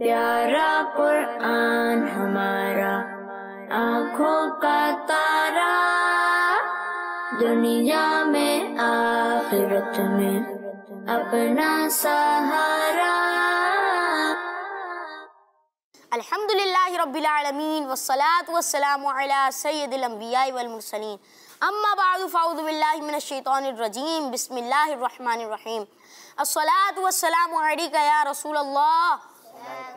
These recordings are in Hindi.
प्यारा कुरान हमारा आंखों का तारा दुनिया में आखिरत में अपना सहारा अल्हम्दुलिल्लाह रब्बिल आलमीन वस्सलात वस्सलाम अला सय्यदिल अंबिया वल मुरसलीन अम्मा बाद फ़ाउज़ु बिल्लाहि मिनश शैतानिर रजीम बिस्मिल्लाहिर रहमानिर रहीम अस्सलातु वस्सलामु अलैका या रसूल अल्लाह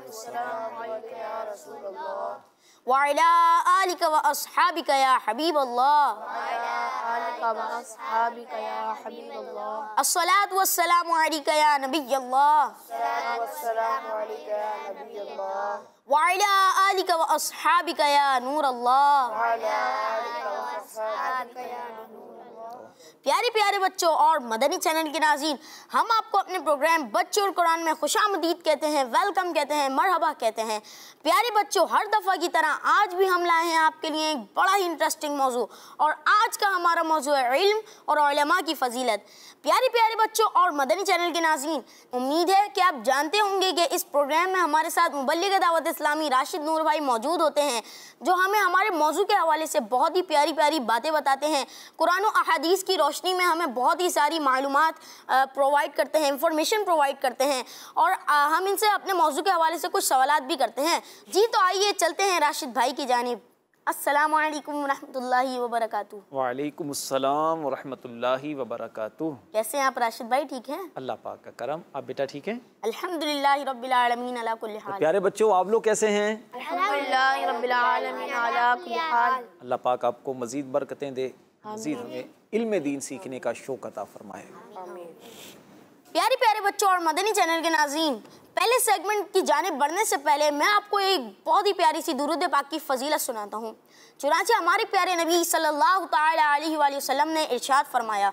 والسلام عليك يا رسول الله وعلى آلك وأصحابك يا حبيب الله وعلى آلك وأصحابك يا حبيب الله الصلاة والسلام عليك يا نبي الله الصلاة والسلام عليك يا نبي الله وعلى آلك وأصحابك يا نور الله وعلى آلك وأصحابك يا نور الله प्यारे प्यारे बच्चों और मदनी चैनल के नाजीन हम आपको अपने प्रोग्राम बच्चों और कुरान में खुश आमदीद कहते हैं वेलकम कहते हैं मरहबा कहते हैं प्यारे बच्चों हर दफ़ा की तरह आज भी हम लाए हैं आपके लिए एक बड़ा ही इंटरेस्टिंग मौजू और आज का हमारा मौजू है इल्म और की फजीलत प्यारे प्यारे बच्चों और मदनी चैनल के नाजीन उम्मीद है कि आप जानते होंगे कि इस प्रोग्राम में हमारे साथ मुबलिक दावत इस्लामी राशिद नूर भाई मौजूद होते हैं जो हमें हमारे मौजू के हवाले से बहुत ही प्यारी प्यारी बातें बताते हैं कुरान अहदीस की की रोशनी में हमें बहुत ही सारी मालूम प्रोवाइड करते हैं इंफॉर्मेशन प्रोवाइड करते हैं और हम इनसे अपने मौजू के हवाले से कुछ सवाल भी करते हैं जी तो आइए चलते हैं राशिद भाई की जानब असलम वबरक कैसे हैं आप राशिद भाई ठीक हैं अल्लाह पाक का करम आप बेटा ठीक हैं अल्हम्दुलिल्लाह प्यारे बच्चों आप लोग कैसे हैं अल्लाह पाक आपको मज़ीद बरकतें दे मज़ीद हमें इल्म दीन सीखने का शौक अता फरमाए प्यारे प्यारे बच्चों और मदनी चैनल के नाजीन पहले सेगमेंट की जानब बढ़ने से पहले मैं आपको एक बहुत ही प्यारी सी दुरुद पाक की फजीलत सुनाता हूँ चुनाचे हमारे प्यारे नबी सल्लल्लाहु अलैहि वसल्लम ने इरशाद फरमाया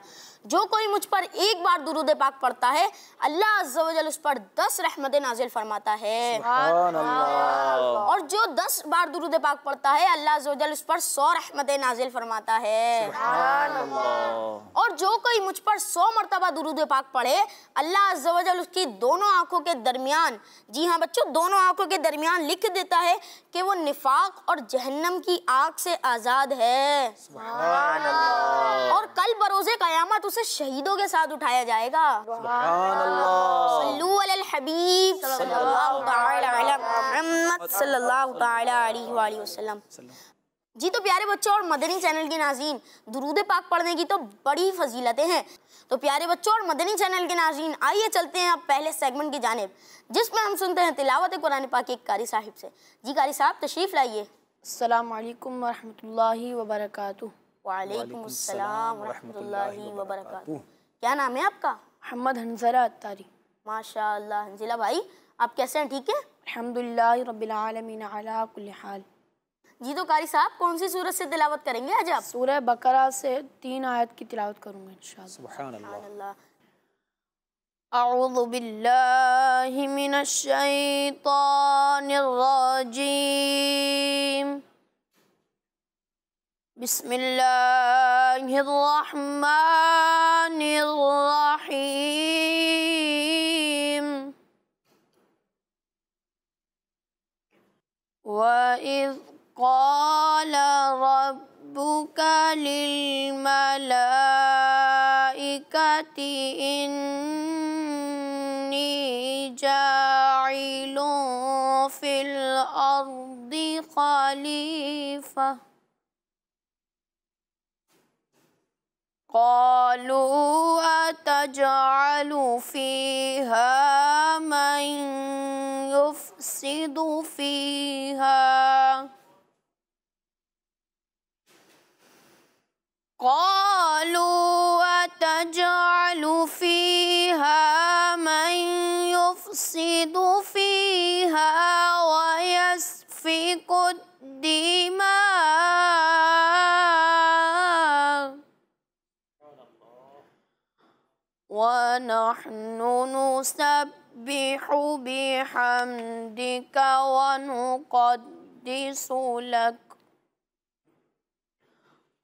जो कोई मुझ पर एक बार दुरुद पाक पढ़ता है अल्लाह उस पर दस रहमत नाजिल फरमाता है और जो दस बार दुरुद पाक पढ़ता है अल्लाह उस पर सौ रहमत नाजिल फरमाता है और जो कोई मुझ पर सौ मरतबा दुरुद पाक पढ़े अल्लाह उसकी दोनों आँखों के दरमियान जी हाँ बच्चों दोनों आँखों के दरमियान लिख देता है कि वो निफाक और जहन्नम की आग से आज़ाद है और कल बरोजे क़यामत उसे शहीदों के साथ उठाया जाएगा जी तो प्यारे बच्चों और मदनी चैनल के नाजीन दरूद पाक पढ़ने की तो बड़ी फजीलतें हैं तो प्यारे बच्चों और मदनी चैनल के नाजीन आइए चलते हैं आप पहले सेगमेंट की जानेब जिसमें हम सुनते हैं तिलावत कुरान पाक एक कारी साहिब से जी कारी साहब तशरीफ़ लाइए अल्लाम वरहमल वर्का वालेकुम अस्सलाम क्या नाम है आपका मोहम्मद हंजरा अत्तारी माशा हंजिला भाई आप कैसे हैं ठीक है अलहमदिल्ला हाल जी तो कारी साहब कौन सी सूरत से तिलावत करेंगे आज आप सूरह बकरा से तीन आयत की तिलावत करूँगा इंशाल्लाह أعوذ بالله من الشيطان الرجيم بسم الله الرحمن الرحيم وإذ قال ربك للملائكة إني جاعل في الأرض خليفةً قالوا أتجعل فيها من يفسد فيها قالوا نحن نسبح بحمدك ونقدس لك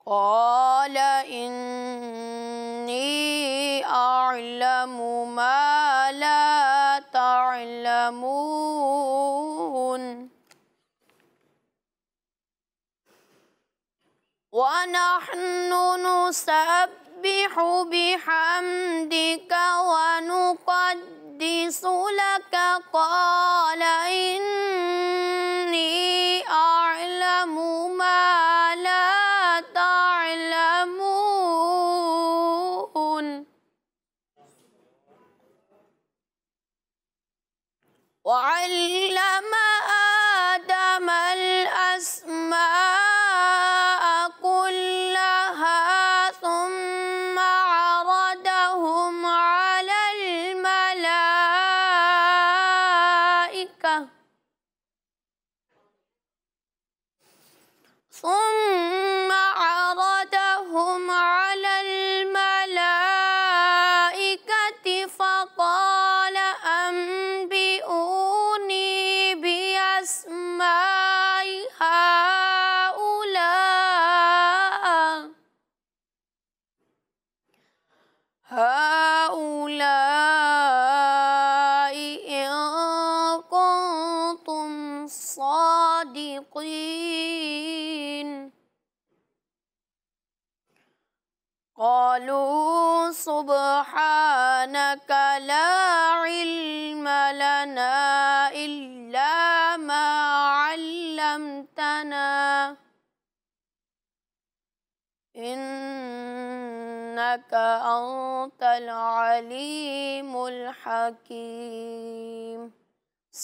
قال إني أعلم ما لا تعلمون ونحن نسبح نسبح بحمدك ونقدس لك قال إني أعلم ما لا تعلمون وعلم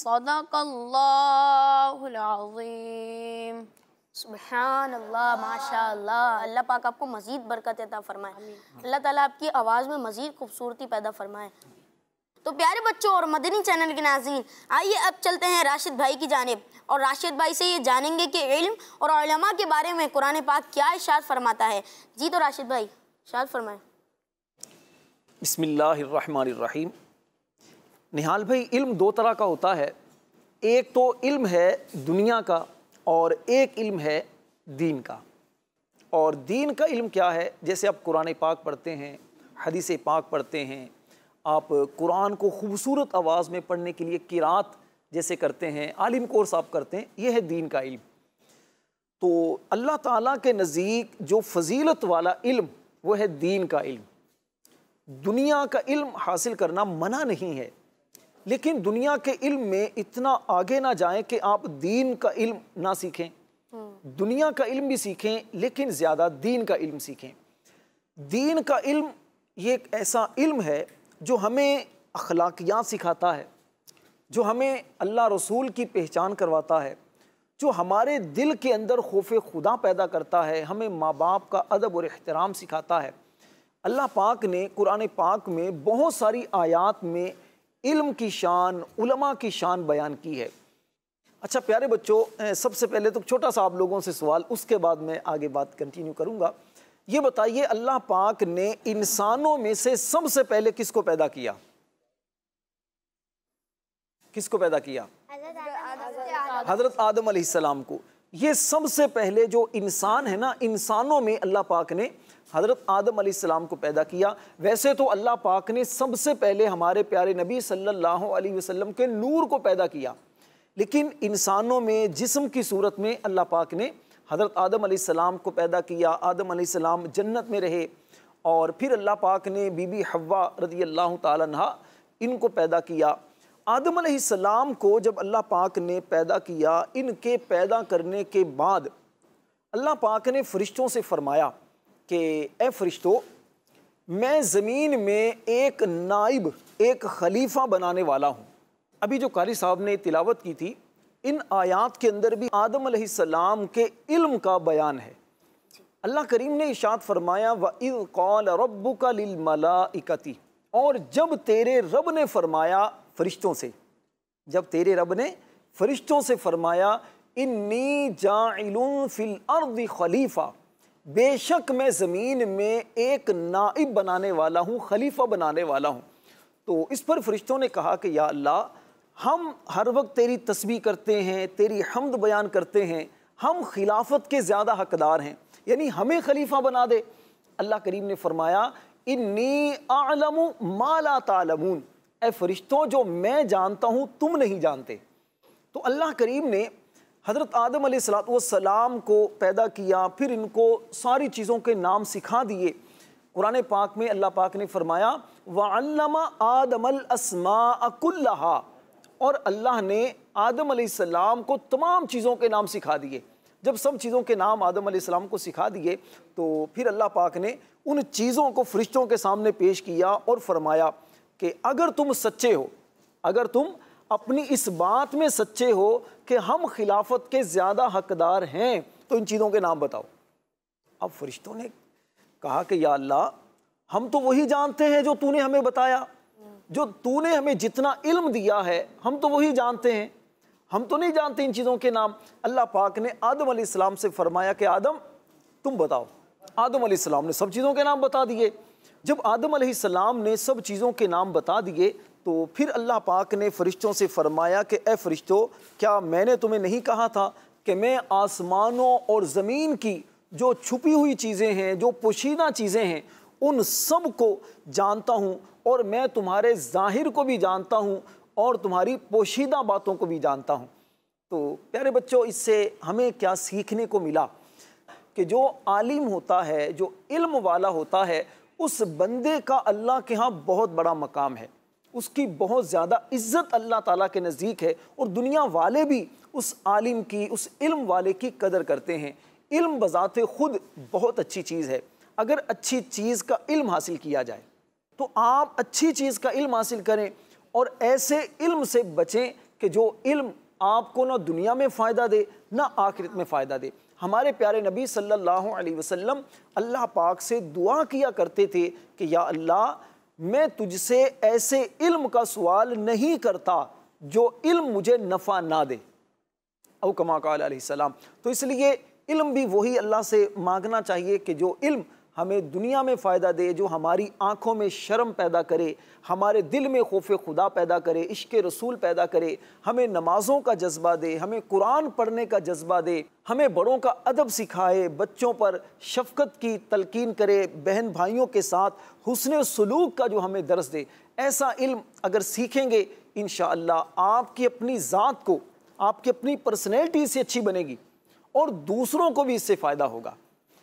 العظيم सुबहान अल्लाह माशा अल्लाह अल्लाह पाक आपको मज़ीद बरकत अता फ़रमाए अल्लाह ताला आपकी आवाज़ में मज़ीद खूबसूरती पैदा फ़रमाए तो प्यारे बच्चों और मदनी चैनल के नाजीन आइए अब चलते हैं राशिद भाई की जानब और राशिद भाई से ये जानेंगे कि इल्म और उलमा के बारे में कुरान पाक क्या इशाद फरमाता है जी तो राशिद भाई इशाद फरमाए बसमीम निहाल भाई इल्म दो तरह का होता है एक तो इल्म है दुनिया का और एक इल्म है दीन का और दीन का इल्म क्या है जैसे आप कुरान पाक पढ़ते हैं हदीस पाक पढ़ते हैं आप कुरान को खूबसूरत आवाज़ में पढ़ने के लिए किरात जैसे करते हैं आलिम कोर्स आप करते हैं यह है दीन का इल्म तो अल्लाह ताला के नज़दीक जो फजीलत वाला इल्म वो है दीन का इल्म दुनिया का इल्म हासिल करना मना नहीं है लेकिन दुनिया के इल्म में इतना आगे ना जाएं कि आप दीन का इल्म ना सीखें दुनिया का इल्म भी सीखें लेकिन ज़्यादा दीन का इल्म सीखें दीन का इल्म ये एक ऐसा इल्म है जो हमें अखलाकियात सिखाता है जो हमें अल्लाह रसूल की पहचान करवाता है जो हमारे दिल के अंदर खौफ खुदा पैदा करता है हमें माँ बाप का अदब और अहतराम सिखाता है अल्लाह पाक ने कुरान पाक में बहुत सारी आयात में इल्म की शान उलमा की शान बयान की है अच्छा प्यारे बच्चों सबसे पहले तो छोटा सा आप लोगों से सवाल उसके बाद मैं आगे बात कंटिन्यू करूँगा ये बताइए अल्लाह पाक ने इंसानों में से सबसे पहले किसको पैदा किया किसको पैदा किया हजरत आदम सलाम को ये सबसे पहले जो इंसान है ना इंसानों में अल्लाह पाक ने हज़रत आदम अलैहिस्सलाम को पैदा किया वैसे तो अल्लाह पाक ने सबसे पहले हमारे प्यारे नबी सल्लल्लाहु अलैहि वसल्लम के नूर को पैदा किया लेकिन इंसानों में जिस्म की सूरत में अल्लाह पाक ने हज़रत आदम अलैहिस्सलाम को पैदा किया आदम अलैहिस्सलाम जन्नत में रहे और फिर अल्लाह पाक ने बीबी हवा रदी अल्लाह तहा इनको पैदा किया आदम आसमाम को जब अल्लाह पाक ने पैदा किया इनके पैदा करने के बाद अल्लाह पाक ने फरिश्तों से फ़रमाया कि ए फरिश्तो मैं ज़मीन में एक नाइब एक खलीफा बनाने वाला हूँ अभी जो कारी साहब ने तिलावत की थी इन आयात के अंदर भी आदम सलाम के इल्म का बयान है अल्लाह करीम ने इशात फरमाया व इल कौल का लिलमलाकती और जब तेरे रब ने फरमाया फरिश्तों से जब तेरे रब ने फरिश्तों से फरमाया इन्नी जा फिल अर्द खलीफ़ा बेशक मैं ज़मीन में एक नाइब बनाने वाला हूँ खलीफा बनाने वाला हूँ तो इस पर फरिश्तों ने कहा कि या अल्लाह हम हर वक्त तेरी तस्बी करते हैं तेरी हमद बयान करते हैं हम खिलाफत के ज़्यादा हकदार हैं यानी हमें खलीफा बना दे अल्लाह करीम ने फरमाया इन्नी आलम माला तालमून ए फरिश्तों जो मैं जानता हूँ तुम नहीं जानते तो अल्लाह करीम ने हज़रत आदम सलाम को पैदा किया फिर इनको सारी चीज़ों के नाम सिखा दिए कुरान पाक में अल्लाह पाक ने फरमाया वल्लमा आदमलस्माकुल्ला और अल्लाह ने आदम सलाम को तमाम चीज़ों के नाम सिखा दिए जब सब चीज़ों के नाम आदम सलाम को सिखा दिए तो फिर अल्लाह पाक ने उन चीज़ों को फरिश्तों के सामने पेश किया और फरमाया कि अगर तुम सच्चे हो अगर तुम अपनी इस बात में सच्चे हो कि हम खिलाफत के ज़्यादा हकदार हैं तो इन चीज़ों के नाम बताओ अब फरिश्तों ने कहा कि या अल्लाह हम तो वही जानते हैं जो तूने हमें बताया जो तूने हमें जितना इल्म दिया है हम तो वही जानते हैं हम तो नहीं जानते इन चीज़ों के नाम अल्लाह पाक ने आदम सलाम से फरमाया कि आदम तुम बताओ आदम सलाम ने सब चीज़ों के नाम बता दिए जब आदम आसमाम ने सब चीज़ों के नाम बता दिए तो फिर अल्लाह पाक ने फ़रिश्तों से फ़रमाया कि ए फ़रिश्तो क्या मैंने तुम्हें नहीं कहा था कि मैं आसमानों और ज़मीन की जो छुपी हुई चीज़ें हैं जो पोशीदा चीज़ें हैं उन सब को जानता हूँ और मैं तुम्हारे ज़ाहिर को भी जानता हूँ और तुम्हारी पोशीदा बातों को भी जानता हूँ तो प्यारे बच्चों इससे हमें क्या सीखने को मिला कि जो आलिम होता है जो इल्म वाला होता है उस बंदे का अल्लाह के यहाँ बहुत बड़ा मकाम है उसकी बहुत ज़्यादा इज्जत अल्लाह ताला के नज़दीक है और दुनिया वाले भी उस आलिम की उस इल्म वाले की कदर करते हैं इल्म बज़ात खुद बहुत अच्छी चीज़ है अगर अच्छी चीज़ का इल्म हासिल किया जाए तो आप अच्छी चीज़ का इल्म हासिल करें और ऐसे इल्म से बचें कि जो इल्म आपको ना दुनिया में फ़ायदा दे ना आखिरत में फ़ायदा दे हमारे प्यारे नबी सल्लल्लाहु अलैहि वसल्लम अल्लाह पाक से दुआ किया करते थे कि या अल्लाह मैं तुझसे ऐसे इल्म का सवाल नहीं करता जो इल्म मुझे नफ़ा ना दे अव कमा सलाम तो इसलिए इल्म भी वही अल्लाह से मांगना चाहिए कि जो इल्म हमें दुनिया में फ़ायदा दे जो हमारी आँखों में शर्म पैदा करे हमारे दिल में खौफ खुदा पैदा करे इश्क रसूल पैदा करे हमें नमाज़ों का जज्बा दे हमें कुरान पढ़ने का जज्बा दे हमें बड़ों का अदब सिखाए बच्चों पर शफकत की तलकिन करे बहन भाइयों के साथ हुसन सलूक का जो हमें दर्स दे ऐसा इल्म अगर सीखेंगे इन आपकी अपनी ज़ात को आपकी अपनी पर्सनैलिटी से अच्छी बनेगी और दूसरों को भी इससे फ़ायदा होगा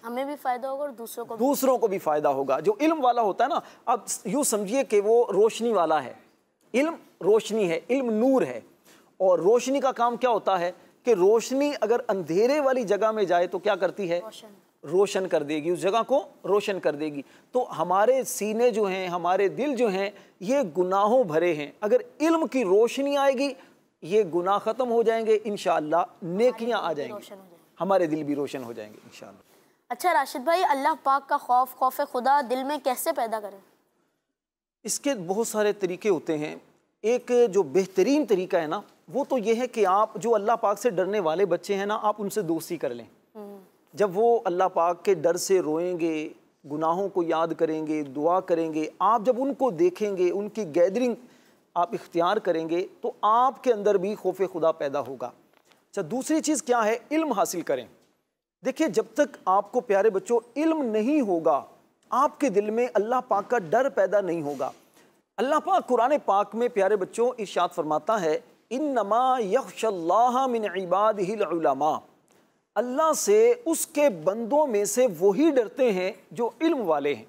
हमें भी फायदा होगा और दूसरों को दूसरों को भी फायदा होगा जो इल्म वाला होता है ना अब यूँ समझिए कि वो रोशनी वाला है इल्म रोशनी है इल्म नूर है और रोशनी का काम क्या होता है कि रोशनी अगर अंधेरे वाली जगह में जाए तो क्या करती है रोशन रोशन कर देगी उस जगह को रोशन कर देगी तो हमारे सीने जो हैं हमारे दिल जो हैं ये गुनाहों भरे हैं अगर इल्म की रोशनी आएगी ये गुनाह ख़त्म हो जाएंगे इन नेकियां आ जाएंगी हमारे दिल भी रोशन हो जाएंगे इन अच्छा राशिद भाई अल्लाह पाक का खौफ खौफ खुदा दिल में कैसे पैदा करें इसके बहुत सारे तरीके होते हैं एक जो बेहतरीन तरीका है ना वो तो ये है कि आप जो अल्लाह पाक से डरने वाले बच्चे हैं ना आप उनसे दोस्ती कर लें हम्म। जब वो अल्लाह पाक के डर से रोएंगे गुनाहों को याद करेंगे दुआ करेंगे आप जब उनको देखेंगे उनकी गैदरिंग आप इख्तियार करेंगे तो आपके अंदर भी खौफ खुदा पैदा होगा अच्छा दूसरी चीज़ क्या है इल्म हासिल करें देखिए जब तक आपको प्यारे बच्चों इल्म नहीं होगा आपके दिल में अल्लाह पाक का डर पैदा नहीं होगा अल्लाह पाक कुरान पाक में प्यारे बच्चों इशात फरमाता है इन नमा यख्ला इबाद अल्लाह से उसके बंदों में से वही डरते हैं जो इल्म वाले हैं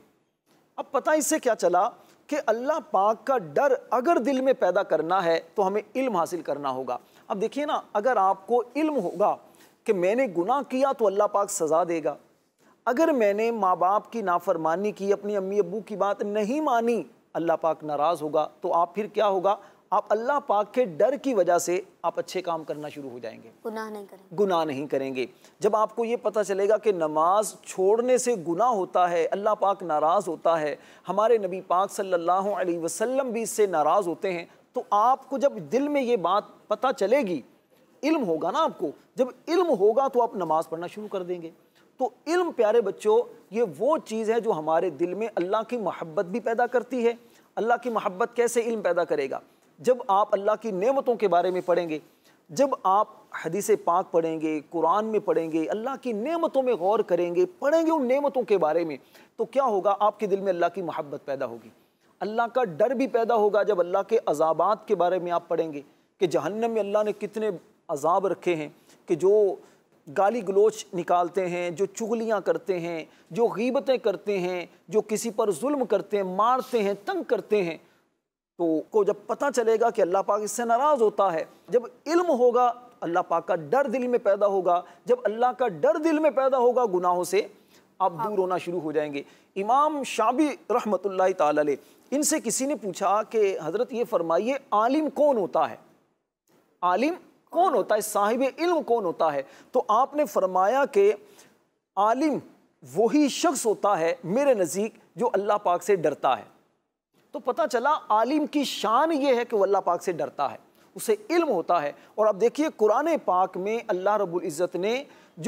अब पता इससे क्या चला कि अल्लाह पाक का डर अगर दिल में पैदा करना है तो हमें इल्म हासिल करना होगा अब देखिए ना अगर आपको इल्म होगा कि मैंने गुनाह किया तो अल्लाह पाक सज़ा देगा अगर मैंने माँ बाप की नाफरमानी की अपनी अम्मी अबू की बात नहीं मानी अल्लाह पाक नाराज़ होगा तो आप फिर क्या होगा आप अल्लाह पाक के डर की वजह से आप अच्छे काम करना शुरू हो जाएंगे गुनाह नहीं करेंगे गुनाह नहीं करेंगे जब आपको ये पता चलेगा कि नमाज छोड़ने से गुनाह होता है अल्लाह पाक नाराज़ होता है हमारे नबी पाक सल्लल्लाहु अलैहि वसल्लम भी इससे नाराज़ होते हैं तो आपको जब दिल में ये बात पता चलेगी इल्म होगा ना आपको जब इल्म होगा तो आप नमाज पढ़ना शुरू कर देंगे तो इल्म प्यारे बच्चों ये वो चीज़ है जो हमारे दिल में अल्लाह की महब्बत भी पैदा करती है अल्लाह की महब्बत कैसे इल्म पैदा करेगा जब आप अल्लाह की नेमतों के बारे में पढ़ेंगे जब आप हदीस पाक पढ़ेंगे कुरान में पढ़ेंगे अल्लाह की नेमतों में गौर करेंगे पढ़ेंगे उन नेमतों के बारे में तो क्या होगा आपके दिल में अल्लाह की महब्बत पैदा होगी अल्लाह का डर भी पैदा होगा जब अल्लाह के अजाबात के बारे में आप पढ़ेंगे कि जहन्नम में अल्लाह ने कितने अजाब रखे हैं कि जो गाली गलोच निकालते हैं जो चुगलियाँ करते हैं जो गीबतें करते हैं जो किसी पर जुल्म करते हैं मारते हैं तंग करते हैं तो को जब पता चलेगा कि अल्लाह पाक इससे नाराज़ होता है जब इल्म होगा अल्लाह पाक का डर दिल में पैदा होगा जब अल्लाह का डर दिल में पैदा होगा गुनाहों से आप दूर होना शुरू हो जाएंगे इमाम शाबी रहमत ताल इनसे किसी ने पूछा कि हज़रत ये फरमाइए आलिम कौन होता है आलिम कौन होता है साहिब इल्म कौन होता है तो आपने फरमाया कि आलिम वही शख्स होता है मेरे नज़दीक जो अल्लाह पाक से डरता है तो पता चला आलिम की शान ये है कि वह अल्लाह पाक से डरता है उसे इल्म होता है और अब देखिए कुरान पाक में अल्लाह रब्बुल इज़्ज़त ने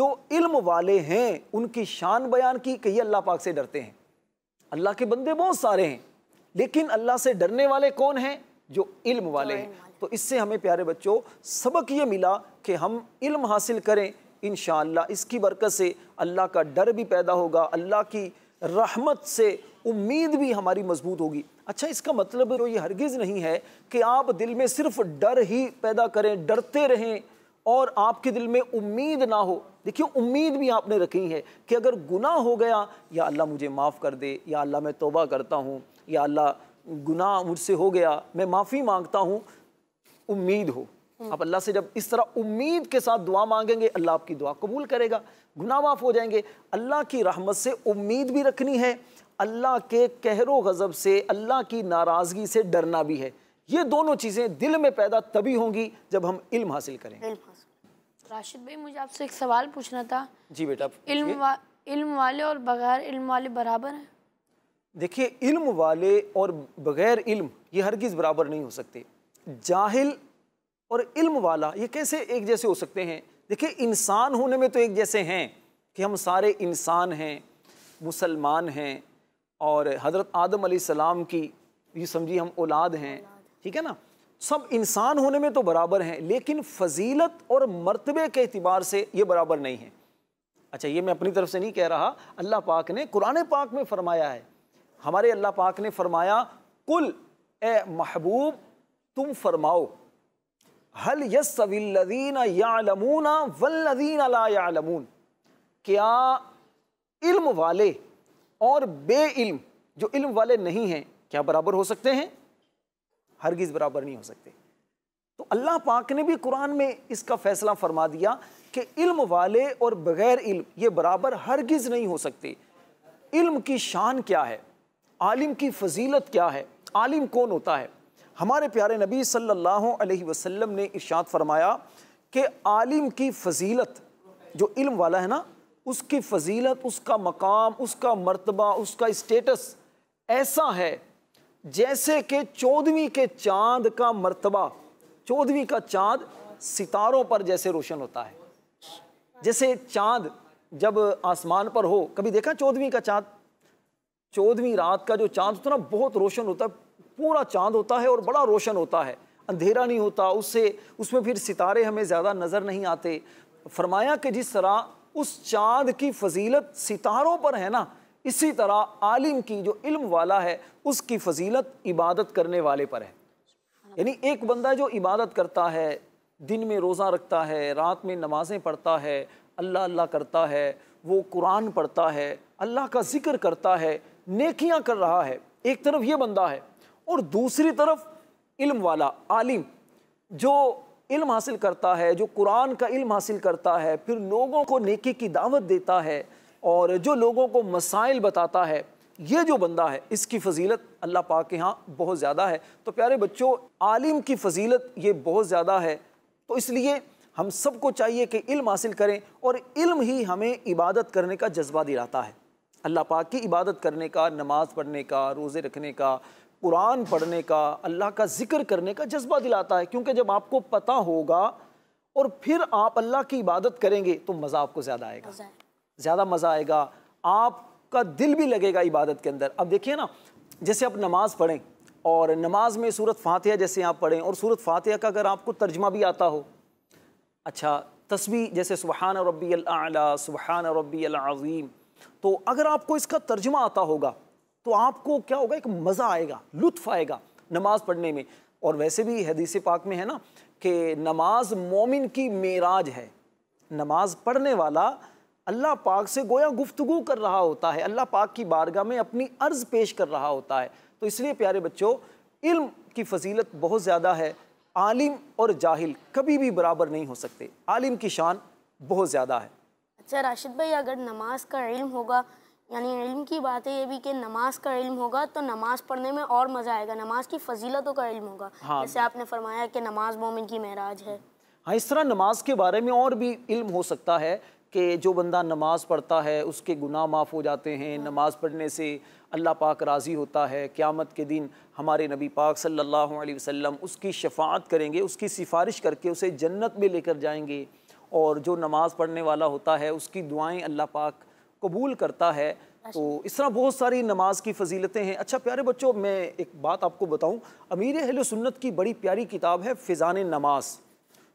जो इल्म वाले हैं उनकी शान बयान की कि ये अल्लाह पाक से डरते हैं अल्लाह के बंदे बहुत सारे हैं लेकिन अल्लाह से डरने वाले कौन हैं जो इल्म वाले हैं तो इससे हमें प्यारे बच्चों सबक ये मिला कि हम इल्म हासिल करें इन इसकी बरकत से अल्लाह का डर भी पैदा होगा अल्लाह की रहमत से उम्मीद भी हमारी मजबूत होगी अच्छा इसका मतलब रो ये हरगिज़ नहीं है कि आप दिल में सिर्फ डर ही पैदा करें डरते रहें और आपके दिल में उम्मीद ना हो देखिए उम्मीद भी आपने रखी है कि अगर गुनाह हो गया या अल्लाह मुझे माफ़ कर दे या अल्लाह मैं तोबा करता हूँ या अल्लाह गुनाह मुझसे हो गया मैं माफ़ी मांगता हूँ उम्मीद हो आप अल्लाह से जब इस तरह उम्मीद के साथ दुआ मांगेंगे अल्लाह आपकी दुआ कबूल करेगा गुनाह माफ़ हो जाएंगे अल्लाह की रहमत से उम्मीद भी रखनी है अल्लाह के कहरो गज़ब से अल्लाह की नाराज़गी से डरना भी है ये दोनों चीज़ें दिल में पैदा तभी होंगी जब हम इल्म हासिल करें राशिद भाई मुझे आपसे एक सवाल पूछना था जी बेटा इल्म वा, इल्म वाले और बगैर इल्म वाले बराबर हैं देखिए इल्म वाले और बगैर इल्म ये हरगिज़ बराबर नहीं हो सकते जाहिल और इल्म वाला ये कैसे एक जैसे हो सकते हैं देखिए इंसान होने में तो एक जैसे हैं कि हम सारे इंसान हैं मुसलमान हैं और हज़रत आदम सलाम की ये समझिए हम औलाद हैं ठीक है ना सब इंसान होने में तो बराबर हैं लेकिन फजीलत और मरतबे के अतबार से ये बराबर नहीं है अच्छा ये मैं अपनी तरफ से नहीं कह रहा अल्लाह पाक ने कुरान पाक में फ़रमाया है हमारे अल्लाह पाक ने फ़रमाया कुल ए महबूब तुम फरमाओ हल यसवीन यालमूना वल्लदीन यालमून क्या इल्म वाले और बे इल्म जो इल्म वाले नहीं हैं क्या बराबर हो सकते हैं हरगिज़ बराबर नहीं हो सकते तो अल्लाह पाक ने भी कुरान में इसका फ़ैसला फरमा दिया कि इल्म वाले और बग़ैर इल्म ये बराबर हरगिज़ नहीं हो सकते इल्म की शान क्या है आलिम की फजीलत क्या है आलिम कौन होता है हमारे प्यारे नबी सल्लल्लाहु अलैहि वसल्लम ने इशात फरमाया कि आलिम की फजीलत जो इल्म वाला है ना उसकी फजीलत उसका मकाम उसका मर्तबा उसका स्टेटस ऐसा है जैसे कि चौदहवीं के चांद का मर्तबा चौदहवीं का चांद सितारों पर जैसे रोशन होता है जैसे चांद जब आसमान पर हो कभी देखा चौदहवीं का चांद चौदहवीं रात का जो चांद होता है ना बहुत रोशन होता है पूरा चांद होता है और बड़ा रोशन होता है अंधेरा नहीं होता उससे उसमें फिर सितारे हमें ज़्यादा नज़र नहीं आते फरमाया कि जिस तरह उस चांद की फजीलत सितारों पर है ना इसी तरह आलिम की जो इल्म वाला है उसकी फजीलत इबादत करने वाले पर है यानी एक बंदा जो इबादत करता है दिन में रोज़ा रखता है रात में नमाज़ें पढ़ता है अल्लाह अल्लाह करता है वो कुरान पढ़ता है अल्लाह का जिक्र करता है नेकियां कर रहा है एक तरफ ये बंदा है और दूसरी तरफ इल्म वाला आलिम जो इल्म हासिल करता है जो कुरान का इल्म हासिल करता है फिर लोगों को नेकी की दावत देता है और जो लोगों को मसाइल बताता है ये जो बंदा है इसकी फजीलत अल्लाह पाक के यहाँ बहुत ज़्यादा है तो प्यारे बच्चों आलिम की फजीलत ये बहुत ज़्यादा है तो इसलिए हम सबको चाहिए कि इल्म हासिल करें और इल्म ही हमें इबादत करने का जज्बा दिलाता है अल्लाह पाक की इबादत करने का नमाज़ पढ़ने का रोज़े रखने का कुरान पढ़ने का अल्लाह का जिक्र करने का जज्बा दिलाता है क्योंकि जब आपको पता होगा और फिर आप अल्लाह की इबादत करेंगे तो मज़ा आपको ज़्यादा आएगा ज़्यादा मज़ा आएगा आपका दिल भी लगेगा इबादत के अंदर अब देखिए ना जैसे आप नमाज़ पढ़ें और नमाज में सूरत फातिहा जैसे आप पढ़ें और सूरत फातिहा का अगर आपको तर्जमा भी आता हो अच्छा तस्वीर जैसे सुबहान रबी अला सुबहान रबी अज़ीम तो अगर आपको इसका तर्जमा आता होगा तो आपको क्या होगा एक मज़ा आएगा लुत्फ आएगा नमाज पढ़ने में और वैसे भी हदीस पाक में है ना कि नमाज मोमिन की मेराज है नमाज पढ़ने वाला अल्लाह पाक से गोया गुफ्तगु कर रहा होता है अल्लाह पाक की बारगाह में अपनी अर्ज़ पेश कर रहा होता है तो इसलिए प्यारे बच्चों इल्म की फजीलत बहुत ज़्यादा है आलिम और जाहिल कभी भी बराबर नहीं हो सकते आलिम की शान बहुत ज़्यादा है अच्छा राशिद भाई अगर नमाज का इल्म होगा यानी इल्म की बात है ये भी कि नमाज का इल्म होगा तो नमाज पढ़ने में और मज़ा आएगा नमाज की फजीलतों का इल्म होगा हाँ। जैसे आपने फरमाया कि नमाज मोमिन की महराज है हाँ इस तरह नमाज के बारे में और भी इल्म हो सकता है कि जो बंदा नमाज पढ़ता है उसके गुनाह माफ़ हो जाते हैं हाँ। नमाज पढ़ने से अल्लाह पाक राज़ी होता है क़्यामत के दिन हमारे नबी पाक सल्लल्लाहु अलैहि वसल्लम उसकी शफात करेंगे उसकी सिफारिश करके उसे जन्नत में लेकर जाएंगे और जो नमाज़ पढ़ने वाला होता है उसकी दुआएं अल्लाह पाक कबूल करता है तो अच्छा। इस तरह बहुत सारी नमाज की फजीलतें हैं अच्छा प्यारे बच्चों मैं एक बात आपको बताऊं अमीर अहल सुन्नत की बड़ी प्यारी किताब है फ़िज़ान नमाज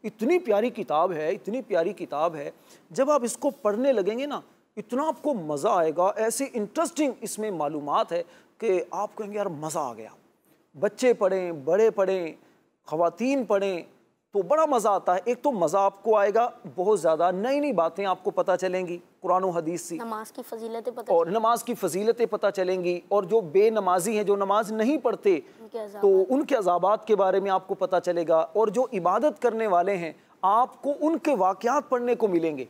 इतनी प्यारी किताब है इतनी प्यारी किताब है जब आप इसको पढ़ने लगेंगे ना इतना आपको मज़ा आएगा ऐसी इंटरेस्टिंग इसमें मालूम है कि आप कहेंगे यार मज़ा आ गया बच्चे पढ़ें बड़े पढ़ें ख़वान पढ़ें तो बड़ा मज़ा आता है एक तो मज़ा आपको आएगा बहुत ज़्यादा नई नई बातें आपको पता चलेंगी कुरान हदीस से नमाज की फजीलतें पता और नमाज की फजीलतें पता चलेंगी और जो बेनमाजी हैं जो नमाज नहीं पढ़ते तो उनके अजाबात के बारे में आपको पता चलेगा और जो इबादत करने वाले हैं आपको उनके वाक़ात पढ़ने को मिलेंगे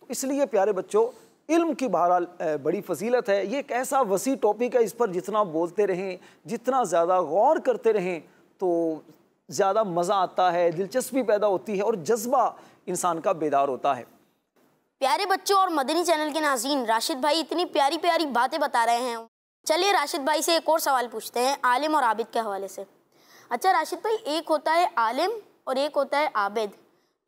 तो इसलिए प्यारे बच्चों इल्म की बहरहाल बड़ी फजीलत है ये एक ऐसा वसी टॉपिक है इस पर जितना बोलते रहें जितना ज़्यादा गौर करते रहें तो ज़्यादा मज़ा आता है दिलचस्पी पैदा होती है और जज्बा इंसान का बेदार होता है प्यारे बच्चों और मदनी चैनल के नाजीन राशिद भाई इतनी प्यारी प्यारी बातें बता रहे हैं चलिए राशिद भाई से एक और सवाल पूछते हैं आलिम और आबिद के हवाले से अच्छा राशिद भाई एक होता है आलिम और एक होता है आबिद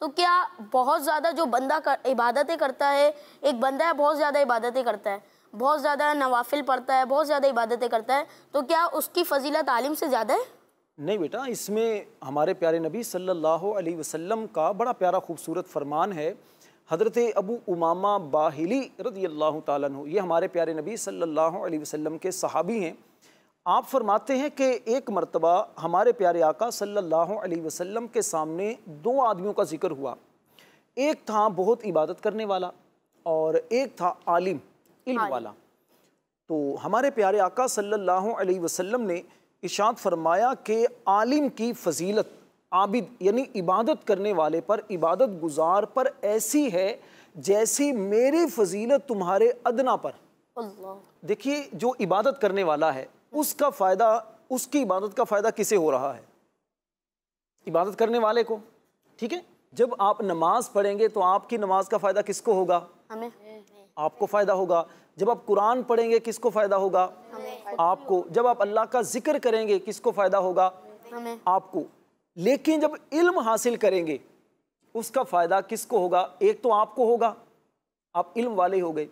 तो क्या बहुत ज़्यादा जो बंदा कर, इबादतें करता है एक बंदा है बहुत ज़्यादा इबादतें करता है बहुत ज़्यादा नवाफिल पढ़ता है बहुत ज़्यादा इबादतें करता है तो क्या उसकी फजीलत आलिम से ज़्यादा है नहीं बेटा इसमें हमारे प्यारे नबी सल्लल्लाहु अलैहि वसल्लम का बड़ा प्यारा खूबसूरत फरमान है हज़रत अबू उमामा बाहिली रदी अल्लाह तु ये हमारे प्यारे नबी सल्लल्लाहु अलैहि वसल्लम के सहाबी हैं आप फरमाते हैं कि एक मरतबा हमारे प्यारे आका सल्लल्लाहु अलैहि वसल्लम के सामने दो आदमियों का जिक्र हुआ एक था बहुत इबादत करने वाला और एक था आलिम इल्म वाला तो हमारे प्यारे आका सल्लल्लाहु अलैहि वसल्लम ने इशात फरमाया कि आलिम की फजीलत आबिद यानी इबादत करने वाले पर इबादत गुजार पर ऐसी है जैसी मेरी फजीलत तुम्हारे अदना पर देखिए जो इबादत करने वाला है उसका फ़ायदा उसकी इबादत का फ़ायदा किसे हो रहा है इबादत करने वाले को ठीक है जब आप नमाज पढ़ेंगे तो आपकी नमाज का फ़ायदा किसको होगा हमें आपको फ़ायदा होगा जब आप कुरान पढ़ेंगे किसको फ़ायदा होगा आपको जब आप अल्लाह का जिक्र करेंगे किसको फ़ायदा होगा आपको लेकिन जब इल्म हासिल करेंगे उसका फ़ायदा किसको होगा एक तो आपको होगा आप इल्म वाले हो गए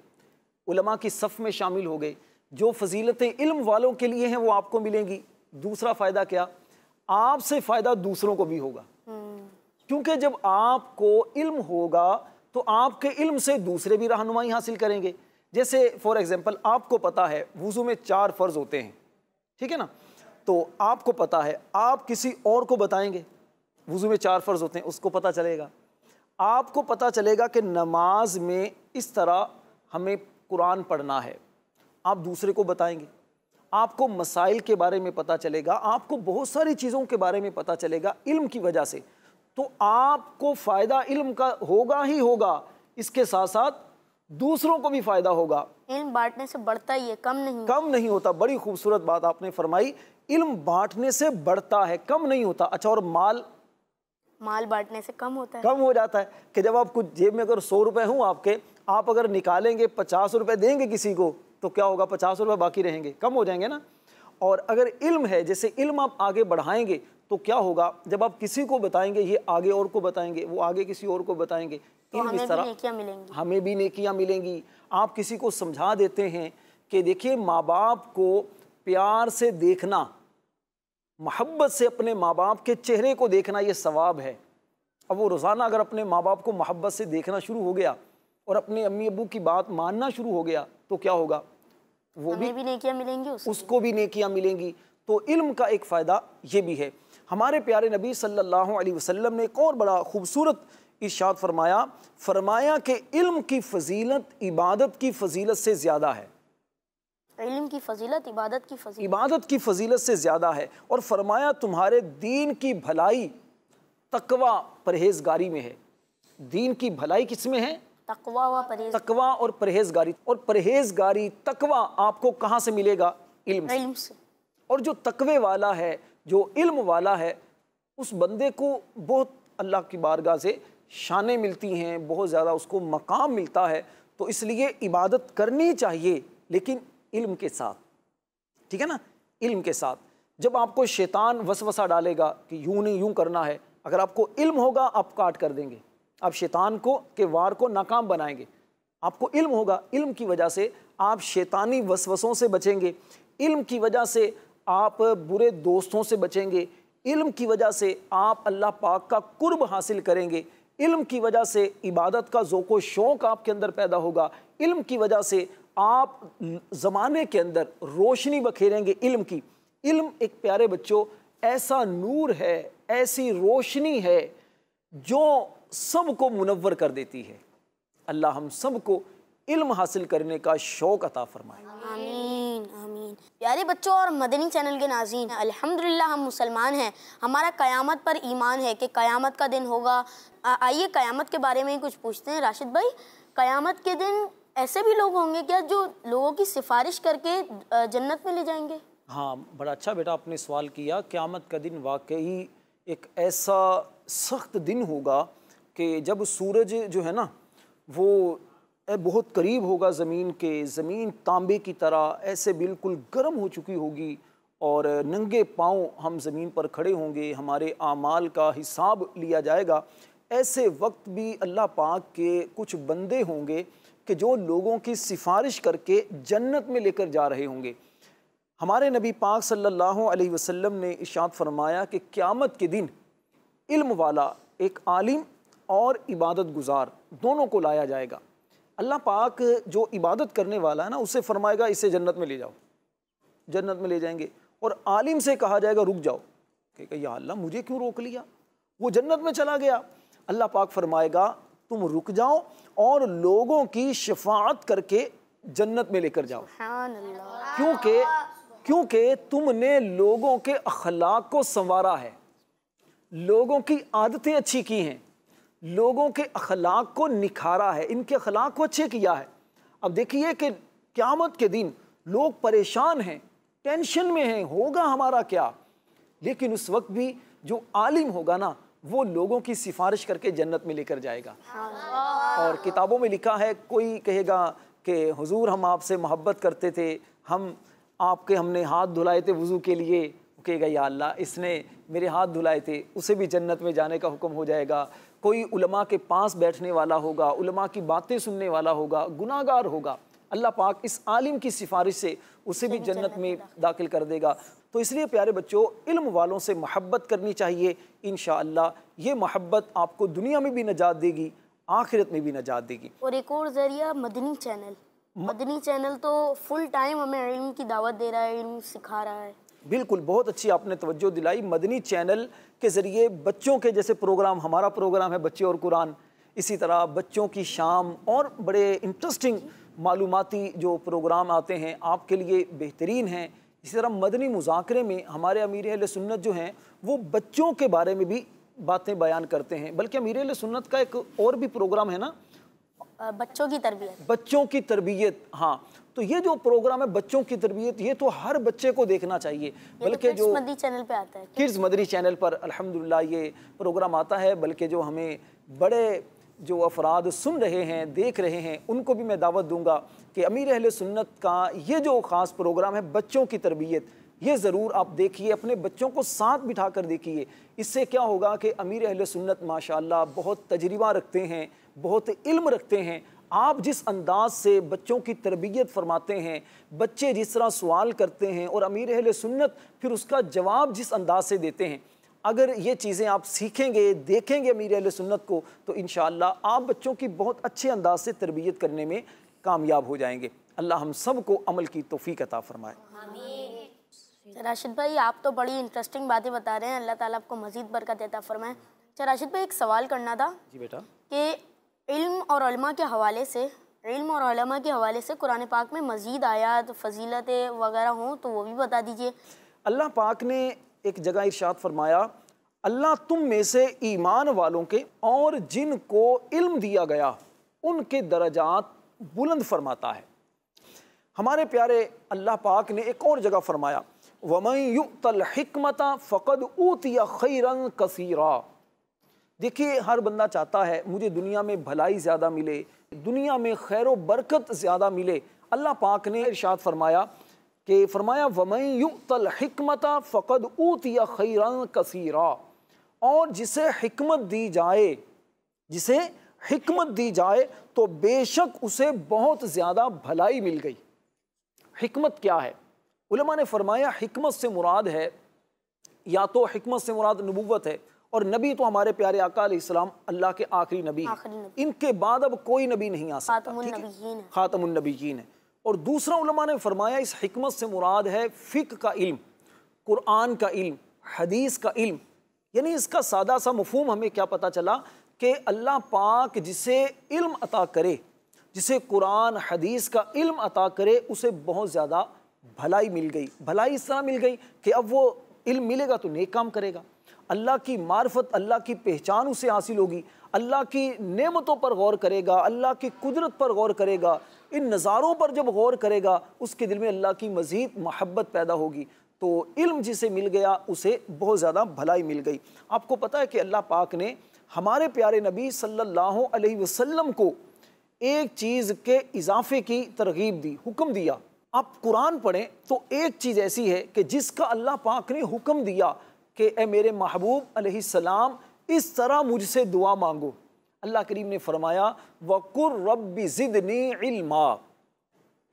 उलमा की सफ़ में शामिल हो गए जो फजीलतें इल्म वालों के लिए हैं वो आपको मिलेंगी दूसरा फ़ायदा क्या आपसे फ़ायदा दूसरों को भी होगा हम्म। क्योंकि जब आपको इल्म होगा तो आपके इल्म से दूसरे भी रहनुमाई हासिल करेंगे जैसे फॉर एग्ज़ाम्पल आपको पता है वज़ू में चार फ़र्ज़ होते हैं ठीक है ना तो आपको पता है आप किसी और को बताएंगे वज़ू में चार फ़र्ज़ होते हैं उसको पता चलेगा आपको पता चलेगा कि नमाज में इस तरह हमें कुरान पढ़ना है आप दूसरे को बताएंगे आपको मसाइल के बारे में पता चलेगा आपको बहुत सारी चीज़ों के बारे में पता चलेगा इल्म की वजह से तो आपको फ़ायदा इल्म का होगा ही होगा इसके साथ साथ दूसरों को भी फ़ायदा होगा इल्म बांटने से बढ़ता ही है कम नहीं कम नहीं होता बड़ी खूबसूरत बात आपने फरमाई इल्म बांटने से बढ़ता है कम नहीं होता अच्छा और माल माल बांटने से कम होता है कम हो जाता है कि जब आप कुछ जेब में अगर सौ रुपए हूँ आपके आप अगर निकालेंगे पचास रुपए देंगे किसी को तो क्या होगा पचास रुपए बाकी रहेंगे कम हो जाएंगे ना और अगर इल्म है जैसे इल्म आप आगे बढ़ाएंगे तो क्या होगा जब आप किसी को बताएंगे ये आगे और को बताएंगे वो आगे किसी और को बताएंगे तो हमें भी हमें भी नेकियां मिलेंगी आप किसी को समझा देते हैं कि देखिए माँ बाप को प्यार से देखना महब्बत से अपने माँ बाप के चेहरे को देखना ये सवाब है अब वो रोज़ाना अगर अपने माँ बाप को महब्बत से देखना शुरू हो गया और अपने अम्मी अबू की बात मानना शुरू हो गया तो क्या होगा वो भी, भी नेकियां मिलेंगी उसको, उसको भी नेकियां मिलेंगी तो इल्म का एक फ़ायदा ये भी है हमारे प्यारे नबी सल्लल्लाहु अलैहि वसल्लम ने एक और बड़ा खूबसूरत इर्शाद फरमाया फरमाया कि इल्म की फजीलत इबादत की फजीलत से ज़्यादा है इल्म की फजीलत इबादत की फजीलत इबादत की फजीलत से ज़्यादा है और फरमाया तुम्हारे दीन की भलाई तकवा परहेजगारी में है दीन की भलाई किस में है तकवा तकवा और परहेजगारी और परहेजगारी तकवा आपको कहाँ से मिलेगा इल्म इल्म से और जो तकवे वाला है जो इल्म वाला है उस बंदे को बहुत अल्लाह की बारगाह से शानें मिलती हैं बहुत ज़्यादा उसको मकाम मिलता है तो इसलिए इबादत करनी चाहिए लेकिन इल्म के साथ ठीक है ना इल्म के साथ जब आपको शैतान वसवसा डालेगा कि यूं नहीं यूं करना है अगर आपको इल्म होगा आप काट कर देंगे आप शैतान को के वार को नाकाम बनाएंगे आपको इल्म होगा इल्म की वजह से आप शैतानी वसवसों से बचेंगे इल्म की वजह से आप बुरे दोस्तों से बचेंगे इल्म की वजह से आप अल्लाह पाक का कुर्ब हासिल करेंगे इल्म की वजह से इबादत का ज़ोको शौक़ आपके अंदर पैदा होगा इल्म की वजह से आप ज़माने के अंदर रोशनी बखेरेंगे इल्म की इल्म एक प्यारे बच्चों ऐसा नूर है ऐसी रोशनी है जो सबको मुनवर कर देती है अल्लाह हम को इल्म हासिल करने का शौक़ अता फरमाए आमीन प्यारे बच्चों और मदनी चैनल के नाजीन अल्हम्दुलिल्लाह हम मुसलमान हैं हमारा क़यामत पर ईमान है कि क़यामत का दिन होगा आइए क़यामत के बारे में ही कुछ पूछते हैं राशिद भाई क़यामत के दिन ऐसे भी लोग होंगे क्या जो लोगों की सिफारिश करके जन्नत में ले जाएंगे हाँ बड़ा अच्छा बेटा आपने सवाल किया क़्यामत का दिन वाकई एक ऐसा सख्त दिन होगा कि जब सूरज जो है ना वो बहुत करीब होगा ज़मीन के ज़मीन तांबे की तरह ऐसे बिल्कुल गर्म हो चुकी होगी और नंगे पाँव हम ज़मीन पर खड़े होंगे हमारे आमाल का हिसाब लिया जाएगा ऐसे वक्त भी अल्लाह पाक के कुछ बंदे होंगे कि जो लोगों की सिफारिश करके जन्नत में लेकर जा रहे होंगे हमारे नबी पाक सल्लल्लाहु अलैहि वसल्लम ने इशात फरमाया कि क़्यामत के दिन इल्म वाला एक आलिम और इबादत गुज़ार दोनों को लाया जाएगा अल्लाह पाक जो इबादत करने वाला है ना उससे फरमाएगा इसे जन्नत में ले जाओ जन्नत में ले जाएंगे और आलिम से कहा जाएगा रुक जाओ कहेगा या अल्लाह मुझे क्यों रोक लिया वो जन्नत में चला गया अल्लाह पाक फरमाएगा तुम रुक जाओ और लोगों की शफात करके जन्नत में लेकर जाओ क्योंकि क्योंकि तुमने लोगों के अखलाक को संवारा है लोगों की आदतें अच्छी की हैं लोगों के अखलाक को निखारा है इनके अखलाक को अच्छे किया है अब देखिए कि क़्यामत के दिन लोग परेशान हैं टेंशन में हैं होगा हमारा क्या लेकिन उस वक्त भी जो आलिम होगा ना वो लोगों की सिफारिश करके जन्नत में लेकर जाएगा और किताबों में लिखा है कोई कहेगा कि हुजूर हम आपसे मोहब्बत करते थे हम आपके हमने हाथ धुलाए थे वज़ू के लिए कहेगा या अल्लाह इसने मेरे हाथ धुलाए थे उसे भी जन्नत में जाने का हुक्म हो जाएगा कोई उलमा के पास बैठने वाला होगा उलमा की बातें सुनने वाला होगा गुनागार होगा अल्लाह पाक इस आलिम की सिफारिश से उसे भी जन्नत में दाखिल कर देगा तो इसलिए प्यारे बच्चों इल्म वालों से महब्बत करनी चाहिए इन ये महब्बत आपको दुनिया में भी नजात देगी आखिरत में भी नजात देगी और एक और जरिया मदनी चैनल मदनी चैनल तो फुल टाइम हमें इल्म की दावत दे रहा है इल्म सिखा रहा है बिल्कुल बहुत अच्छी आपने तवज्जो दिलाई मदनी चैनल के ज़रिए बच्चों के जैसे प्रोग्राम हमारा प्रोग्राम है बच्चे और कुरान इसी तरह बच्चों की शाम और बड़े इंटरेस्टिंग मालूमती जो प्रोग्राम आते हैं आपके लिए बेहतरीन हैं इसी तरह मदनी मुजाकरे में हमारे अमीर अल सुन्नत जो हैं वो बच्चों के बारे में भी बातें बयान करते हैं बल्कि अमीर अल सुन्नत का एक और भी प्रोग्राम है ना बच्चों की तरबियत बच्चों की तरबियत हाँ तो ये जो प्रोग्राम है बच्चों की तरबियत ये तो हर बच्चे को देखना चाहिए तो बल्कि जो मदरी चैनल पे आता है किड्स मदरी चैनल पर अल्हम्दुलिल्लाह ये प्रोग्राम आता है बल्कि जो हमें बड़े जो अफराद सुन रहे हैं देख रहे हैं उनको भी मैं दावत दूंगा कि अमीर अहल सुन्नत का ये जो ख़ास प्रोग्राम है बच्चों की तरबियत ये ज़रूर आप देखिए अपने बच्चों को साथ बिठा कर देखिए इससे क्या होगा कि अमीर अहल सुन्नत माशा बहुत तजर्बा रखते हैं बहुत इल्म रखते हैं आप जिस अंदाज से बच्चों की तरबियत फरमाते हैं बच्चे जिस तरह सवाल करते हैं और अमीर अहल सुन्नत फिर उसका जवाब जिस अंदाज से देते हैं अगर ये चीज़ें आप सीखेंगे देखेंगे अमीर अहल सुन्नत को तो इन आप बच्चों की बहुत अच्छे अंदाज से तरबियत करने में कामयाब हो जाएंगे अल्लाह हम सब को अमल की तोफ़ी अता फ़रमाए राशिद भाई आप तो बड़ी इंटरेस्टिंग बातें बता रहे हैं अल्लाह ताला आपको मज़ीद बरकत देता फरमाए अच्छा राशिद भाई एक सवाल करना था जी बेटा कि इल्म और अलमा के हवाले से इल्म और अलमा के हवाले से कुरान पाक में मज़ीद आयात फजीलतें वगैरह हों तो वो भी बता दीजिए अल्लाह पाक ने एक जगह इर्शाद फरमाया अल्लाह तुम में से ईमान वालों के और जिनको इल्म दिया गया उनके दर्जात बुलंद फरमाता है हमारे प्यारे अल्लाह पाक ने एक और जगह फरमाया वमई युतल फ़कद ऊतिया खैरन कसीरा देखिए हर बंदा चाहता है मुझे दुनिया में भलाई ज़्यादा मिले दुनिया में खैर बरकत ज़्यादा मिले अल्लाह पाक ने इर्शाद फरमाया कि फरमाया वमई युतल हमता फ़कद ऊत या खैरन कसीरा और जिसे हमत दी जाए जिसे हमत दी जाए तो बेशक उसे बहुत ज़्यादा भलाई मिल गई हमत क्या है उलमा ने फरमाया हमत से मुराद है या तो हमत से मुराद नबूत है और नबी तो हमारे प्यारे आका इस्लाम अल्लाह के आखिरी नबी हैं इनके बाद अब कोई नबी नहीं आ सकता ख़ातमनबीन है और दूसरा उलमा ने फरमाया इस हमत से मुराद है फ़िक का इल्म कुरान का इल्म हदीस का इल्म यानी इसका सादा सा मफहम हमें क्या पता चला कि अल्लाह पाक जिसे इल्म अता करे जिसे कुरान हदीस का इल्म अता करे उसे बहुत ज़्यादा भलाई मिल गई भलाई इस तरह मिल गई कि अब वो इल्म मिलेगा तो नेक काम करेगा अल्लाह की मार्फत अल्लाह की पहचान उसे हासिल होगी अल्लाह की नेमतों पर गौर करेगा अल्लाह की कुदरत पर गौर करेगा इन नज़ारों पर जब गौर करेगा उसके दिल में अल्लाह की मज़ीद महब्बत पैदा होगी तो इल्म जिसे मिल गया उसे बहुत ज़्यादा भलाई मिल गई आपको पता है कि अल्लाह पाक ने हमारे प्यारे नबी सल्लल्लाहु अलैहि वसल्लम को एक चीज़ के इजाफे की तरगीब दी हुक्म दिया आप कुरान पढ़ें तो एक चीज़ ऐसी है कि जिसका अल्लाह पाक ने हुक्म दिया कि ए मेरे महबूब सलाम इस तरह मुझसे दुआ मांगो अल्लाह करीम ने फरमाया वक़ुर रब्बी ज़िदनी इल्मा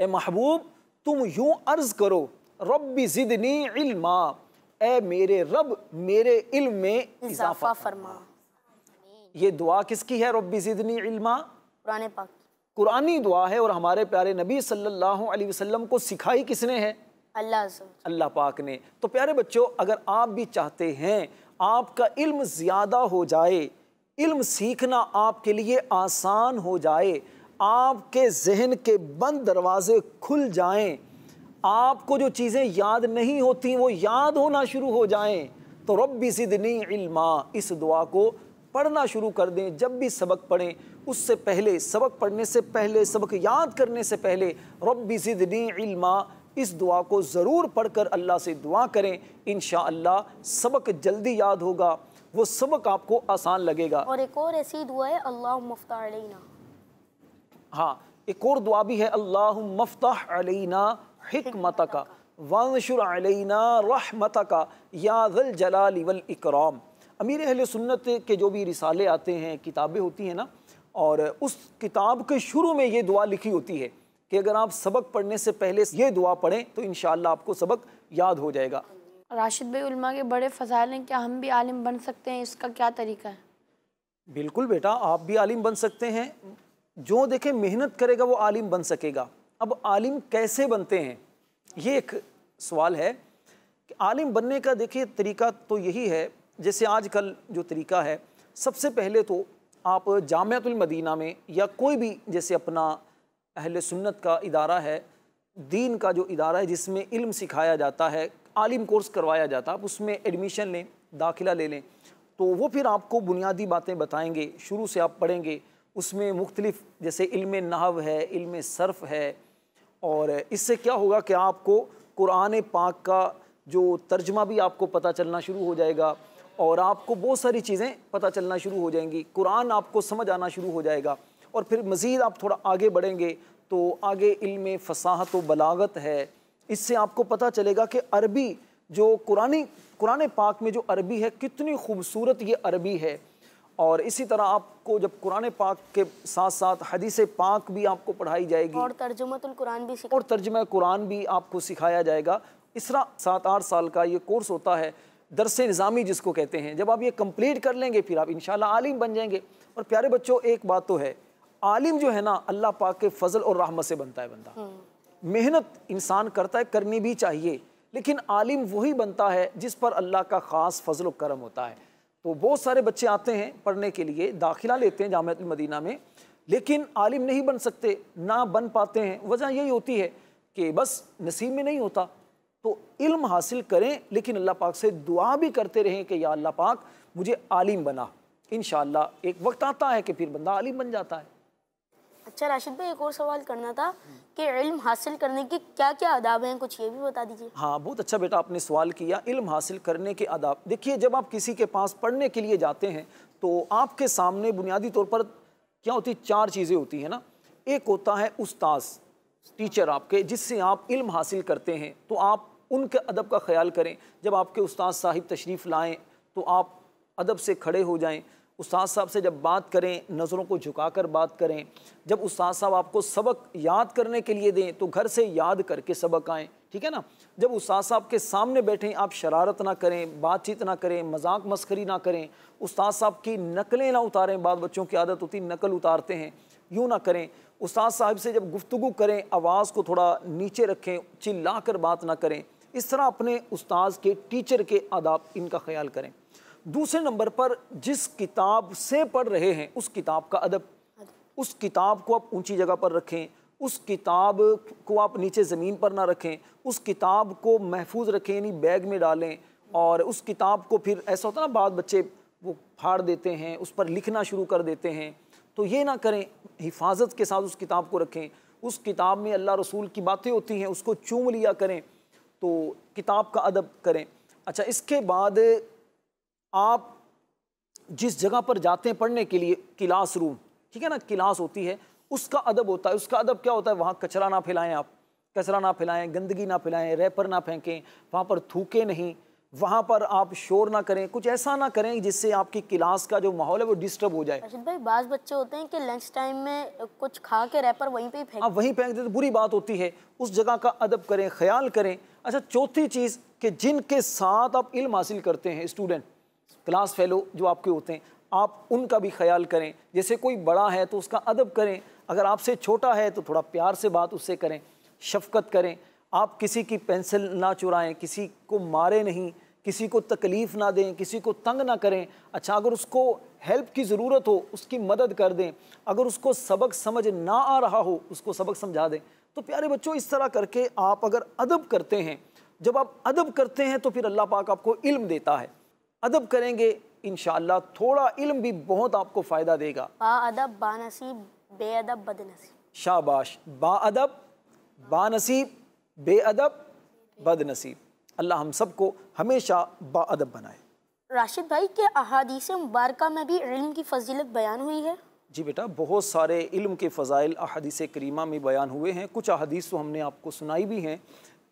ए महबूब तुम यूँ अर्ज़ करो रब्बी ज़िदनी इल्मा ए मेरे रब मेरे इल्म में इजाफा फरमा ये दुआ किसकी है रब्बी ज़िदनी इल्मा कुरान पाक कुरानी दुआ है और हमारे प्यारे नबी सल्लल्लाहु अलैहि वसल्लम को सिखाई किसने है अल्लाह अल्लाह पाक ने तो प्यारे बच्चों अगर आप भी चाहते हैं आपका इल्म ज़्यादा हो जाए इल्म सीखना आपके लिए आसान हो जाए आपके जहन के बंद दरवाजे खुल जाएं आपको जो चीज़ें याद नहीं होती वो याद होना शुरू हो जाएं तो रब्बी सिदनी इल्मा इस दुआ को पढ़ना शुरू कर दें जब भी सबक पढ़ें उससे पहले सबक पढ़ने से पहले सबक याद करने से पहले रब्बी सिदनी इल्मा इस दुआ को ज़रूर पढ़ कर अल्लाह से दुआ करें इन सबक जल्दी याद होगा वो सबक आपको आसान लगेगा और एक और ऐसी दुआ है अल्लाह मुफ्ता हाँ एक और दुआ भी है अल्लाह मुफ्ता हमत का वंशुर रहमत का याजल जलाल वल इकराम अमीर अहल सुन्नत के जो भी रिसाले आते हैं किताबें होती हैं ना और उस किताब के शुरू में ये दुआ लिखी होती है कि अगर आप सबक पढ़ने से पहले ये दुआ पढ़ें तो इन आपको सबक याद हो जाएगा राशिद भाई के बड़े फसायल हैं क्या हम भी आलिम बन सकते हैं इसका क्या तरीका है बिल्कुल बेटा आप भी आलिम बन सकते हैं जो देखें मेहनत करेगा वो आलिम बन सकेगा अब आलिम कैसे बनते हैं ये एक सवाल है कि आलिम बनने का देखिए तरीका तो यही है जैसे आजकल जो तरीका है सबसे पहले तो आप जामतुलमदीना में या कोई भी जैसे अपना अहल सुन्नत का इदारा है दीन का जो इदारा है जिसमें इल्म सिखाया जाता है आलिम कोर्स करवाया जाता है आप उसमें एडमिशन लें दाखिला ले लें तो वो फिर आपको बुनियादी बातें बताएंगे शुरू से आप पढ़ेंगे उसमें मुख्तलिफ जैसे इल्म नहव है इल्म सर्फ है और इससे क्या होगा कि आपको कुरान पाक का जो तर्जमा भी आपको पता चलना शुरू हो जाएगा और आपको बहुत सारी चीज़ें पता चलना शुरू हो जाएंगी कुरान आपको समझ आना शुरू हो जाएगा और फिर मज़ीद आप थोड़ा आगे बढ़ेंगे तो आगे इल्म फसाहत व बलागत है इससे आपको पता चलेगा कि अरबी जो कुरानी कुरान पाक में जो अरबी है कितनी खूबसूरत ये अरबी है और इसी तरह आपको जब कुरान पाक के साथ साथ हदीस पाक भी आपको पढ़ाई जाएगी और तर्जुमतुल कुरान भी और तर्जुम कुरान भी आपको सिखाया जाएगा इस तरह सात आठ साल का ये कोर्स होता है दरस निज़ामी जिसको कहते हैं जब आप ये कंप्लीट कर लेंगे फिर आप इन आलिम बन जाएंगे और प्यारे बच्चों एक बात तो है आलिम जो है ना अल्लाह पाक के फजल और रहमत से बनता है बंदा हम्म। मेहनत इंसान करता है करनी भी चाहिए लेकिन आलिम वही बनता है जिस पर अल्लाह का ख़ास फजल करम होता है तो बहुत सारे बच्चे आते हैं पढ़ने के लिए दाखिला लेते हैं जामत मदीना में लेकिन आलिम नहीं बन सकते ना बन पाते हैं वजह यही होती है कि बस नसीब में नहीं होता तो इल्म हासिल करें लेकिन अल्लाह पाक से दुआ भी करते रहें कि या अल्लाह पाक मुझे आलिम बना इन एक वक्त आता है कि फिर बंदा आलिम बन जाता है अच्छा राशिद भाई एक और सवाल करना था कि इल्म हासिल करने के क्या क्या आदाब हैं कुछ ये भी बता दीजिए हाँ बहुत अच्छा बेटा आपने सवाल किया इल्म हासिल करने के आदाब देखिए जब आप किसी के पास पढ़ने के लिए जाते हैं तो आपके सामने बुनियादी तौर पर क्या होती है चार चीज़ें होती हैं ना एक होता है उस्ताज टीचर आपके जिससे आप इल्म हासिल करते हैं तो आप उनके अदब का ख्याल करें जब आपके उस्ताद साहिब तशरीफ़ लाएँ तो आप अदब से खड़े हो जाएँ उस्ताद साहब से जब बात करें नज़रों को झुकाकर बात करें जब उस्ताद साहब आपको सबक याद करने के लिए दें तो घर से याद करके सबक आएँ ठीक है ना जब उस्ताद साहब के सामने बैठें आप शरारत ना करें बातचीत ना करें मजाक मस्करी ना करें उस्ताद साहब की नकलें ना उतारें बाद बच्चों की आदत होती नकल उतारते हैं यूँ ना करें उस्ताद साहब से जब गुफ्तु करें आवाज़ को थोड़ा नीचे रखें चिल्ला कर बात ना करें इस तरह अपने उस्ताद के टीचर के आदाब इनका ख्याल करें दूसरे नंबर पर जिस किताब से पढ़ रहे हैं उस किताब का अदब अच्छा। उस किताब को आप ऊंची जगह पर रखें उस किताब को आप नीचे ज़मीन पर ना रखें उस किताब को महफूज रखें यानी बैग में डालें और उस किताब को फिर ऐसा होता ना बाद बच्चे वो फाड़ देते हैं उस पर लिखना शुरू कर देते हैं तो ये ना करें हिफाजत के साथ उस किताब को रखें उस किताब में अल्लाह रसूल की बातें होती हैं उसको चूम लिया करें तो किताब का अदब करें अच्छा इसके बाद आप जिस जगह पर जाते हैं पढ़ने के लिए क्लास रूम ठीक है ना क्लास होती है उसका अदब होता है उसका अदब क्या होता है वहाँ कचरा ना फैलाएं आप कचरा ना फैलाएं गंदगी ना फैलाएं रैपर ना फेंकें वहाँ पर थूकें नहीं वहाँ पर आप शोर ना करें कुछ ऐसा ना करें जिससे आपकी क्लास का जो माहौल है वो डिस्टर्ब हो जाए भाई बाज बच्चे होते हैं कि लंच टाइम में कुछ खा के रैपर वहीं पर फेंक आप वहीं फेंक देते तो बुरी बात होती है उस जगह का अदब करें ख्याल करें अच्छा चौथी चीज़ कि जिनके साथ आप इल्म हासिल करते हैं स्टूडेंट क्लास फेलो जो आपके होते हैं आप उनका भी ख्याल करें जैसे कोई बड़ा है तो उसका अदब करें अगर आपसे छोटा है तो थोड़ा प्यार से बात उससे करें शफकत करें आप किसी की पेंसिल ना चुराएं किसी को मारें नहीं किसी को तकलीफ़ ना दें किसी को तंग ना करें अच्छा अगर उसको हेल्प की ज़रूरत हो उसकी मदद कर दें अगर उसको सबक समझ ना आ रहा हो उसको सबक समझा दें तो प्यारे बच्चों इस तरह करके आप अगर अदब करते हैं जब आप अदब करते हैं तो फिर अल्लाह पाक आपको इल्म देता है अदब करेंगे इन थोड़ा इल्म भी बहुत आपको फ़ायदा देगा बादब बानसीब बेअदब बदनसीब शाबाश बादब बानसीब बेअदब बदनसीब अल्लाह हम सबको हमेशा बादब बनाए राशिद भाई के अहादीस मुबारक में भी इल्म की फजीलत बयान हुई है जी बेटा बहुत सारे इल्म के फ़ज़ाइल अहदीस करीमा में बयान हुए हैं कुछ अहदीस तो हमने आपको सुनाई भी हैं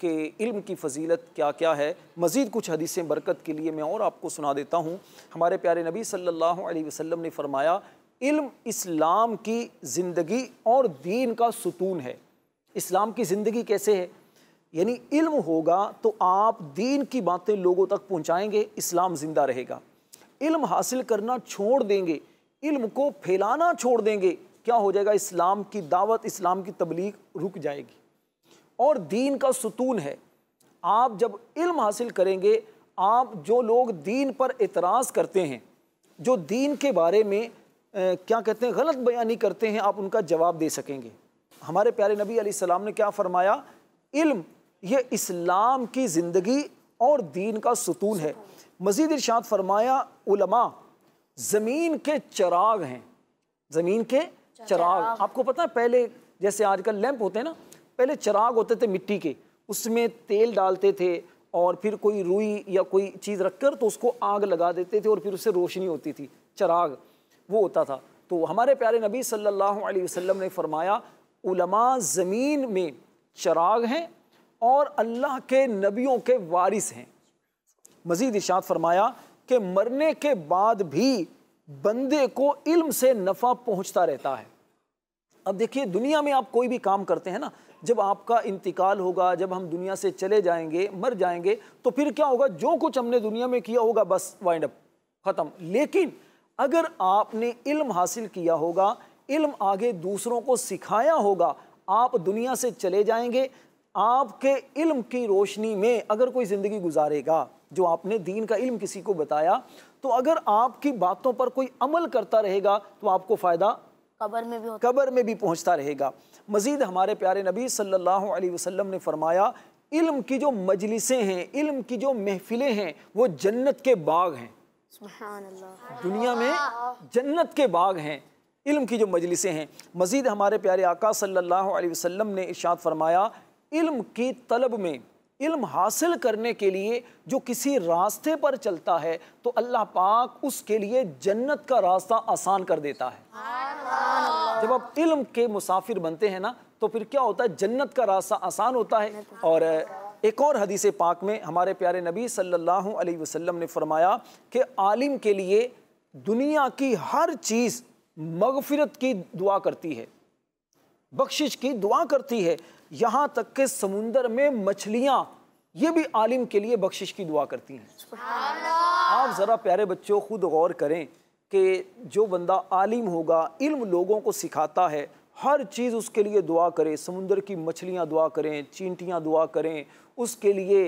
कि इल्म की फजीलत क्या क्या है मज़ीद कुछ हदीसें बरकत के लिए मैं और आपको सुना देता हूँ हमारे प्यारे नबी सल्लल्लाहु अलैहि वसल्लम ने फरमाया इल्म इस्लाम की ज़िंदगी और दीन का सुतून है इस्लाम की ज़िंदगी कैसे है यानी इल्म होगा तो आप दीन की बातें लोगों तक पहुँचाएँगे इस्लाम ज़िंदा रहेगा इल्म हासिल करना छोड़ देंगे इल्म को फैलाना छोड़ देंगे क्या हो जाएगा इस्लाम की दावत इस्लाम की तबलीग रुक जाएगी और दीन का सुतून है आप जब इल्म हासिल करेंगे आप जो लोग दीन पर इतराज़ करते हैं जो दीन के बारे में क्या कहते हैं गलत बयानी करते हैं आप उनका जवाब दे सकेंगे हमारे प्यारे नबी सलाम ने क्या फरमाया इल्म ये इस्लाम की ज़िंदगी और दीन का सुतून है मज़ीद इर्शाद फरमाया उलमा ज़मीन के चराग हैं ज़मीन के चराग आपको पता है पहले जैसे आजकल लैंप होते हैं ना पहले चिराग होते थे मिट्टी के उसमें तेल डालते थे और फिर कोई रुई या कोई चीज़ रखकर तो उसको आग लगा देते थे और फिर उससे रोशनी होती थी चराग वो होता था तो हमारे प्यारे नबी सल्लल्लाहु अलैहि वसल्लम ने फरमाया उलमा ज़मीन में चराग हैं और अल्लाह के नबियों के वारिस हैं मज़ीद इशात फरमाया कि मरने के बाद भी बंदे को इल्म से नफ़ा पहुँचता रहता है अब देखिए दुनिया में आप कोई भी काम करते हैं ना जब आपका इंतकाल होगा जब हम दुनिया से चले जाएंगे मर जाएंगे तो फिर क्या होगा जो कुछ हमने दुनिया में किया होगा बस वाइंड अप ख़त्म लेकिन अगर आपने इल्म हासिल किया होगा इल्म आगे दूसरों को सिखाया होगा आप दुनिया से चले जाएंगे आपके इल्म की रोशनी में अगर कोई ज़िंदगी गुजारेगा जो आपने दीन का इल्म किसी को बताया तो अगर आपकी बातों पर कोई अमल करता रहेगा तो आपको फ़ायदा कबर में भी कबर में भी पहुंचता रहेगा मज़ीद हमारे प्यारे नबी सल्लल्लाहु अलैहि वसल्लम ने फरमाया इल्म की जो मजलिसें हैं इल्म की जो महफिलें हैं वो जन्नत के बाग हैं दुनिया में जन्नत के बाग हैं इल्म की जो मजलिसें हैं मज़ीद हमारे प्यारे आका सल्लल्लाहु अलैहि वसल्लम ने इशाद फरमाया इल्म की तलब में इल्म हासिल करने के लिए जो किसी रास्ते पर चलता है तो अल्लाह पाक उसके लिए जन्नत का रास्ता आसान कर देता है जब आप इल्म के मुसाफिर बनते हैं ना तो फिर क्या होता है जन्नत का रास्ता आसान होता है और एक और हदीस पाक में हमारे प्यारे नबी सल्लल्लाहु अलैहि वसल्लम ने फरमाया कि आलिम के लिए दुनिया की हर चीज़ मगफिरत की दुआ करती है बख्शिश की दुआ करती है यहाँ तक के समुंदर में मछलियाँ ये भी आलिम के लिए बख्शिश की दुआ करती हैं आप ज़रा प्यारे बच्चों खुद गौर करें कि जो बंदा आलिम होगा इल्म लोगों को सिखाता है हर चीज़ उसके लिए दुआ करे समुंदर की मछलियाँ दुआ करें चींटियाँ दुआ करें उसके लिए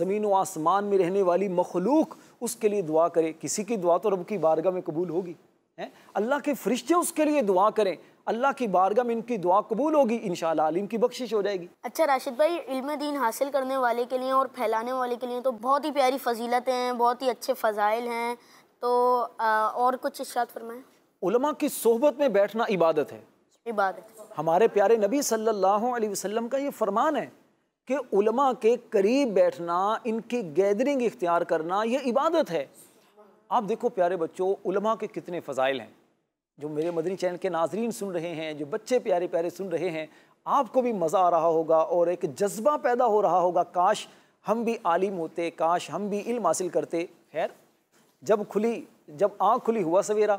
ज़मीन व आसमान में रहने वाली मखलूक उसके लिए दुआ करें किसी की दुआ तो रब की बारगाह में कबूल होगी हैं अल्लाह के फरिश्ते उसके लिए दुआ करें अल्लाह की बारगाह में इनकी दुआ कबूल होगी इन आलिम की बख्शिश हो जाएगी अच्छा राशिद भाई इल्म दीन हासिल करने वाले के लिए और फैलाने वाले के लिए तो बहुत ही प्यारी फजीलतें हैं बहुत ही अच्छे फ़जाइल हैं तो आ, और कुछ इशात फरमाए उलमा की सोहबत में बैठना इबादत है इबादत हमारे प्यारे नबी सल्लल्लाहु अलैहि वसल्लम का ये फरमान है कि उलमा के करीब बैठना इनकी गैदरिंग इख्तियार करना ये इबादत है आप देखो प्यारे बच्चों उलमा के कितने फ़ज़ाइल हैं जो मेरे मदनी चैनल के नाजरीन सुन रहे हैं जो बच्चे प्यारे प्यारे सुन रहे हैं आपको भी मज़ा आ रहा होगा और एक जज्बा पैदा हो रहा होगा काश हम भी आलिम होते काश हम भी इल्म हासिल करते खैर जब खुली जब आँख खुली हुआ सवेरा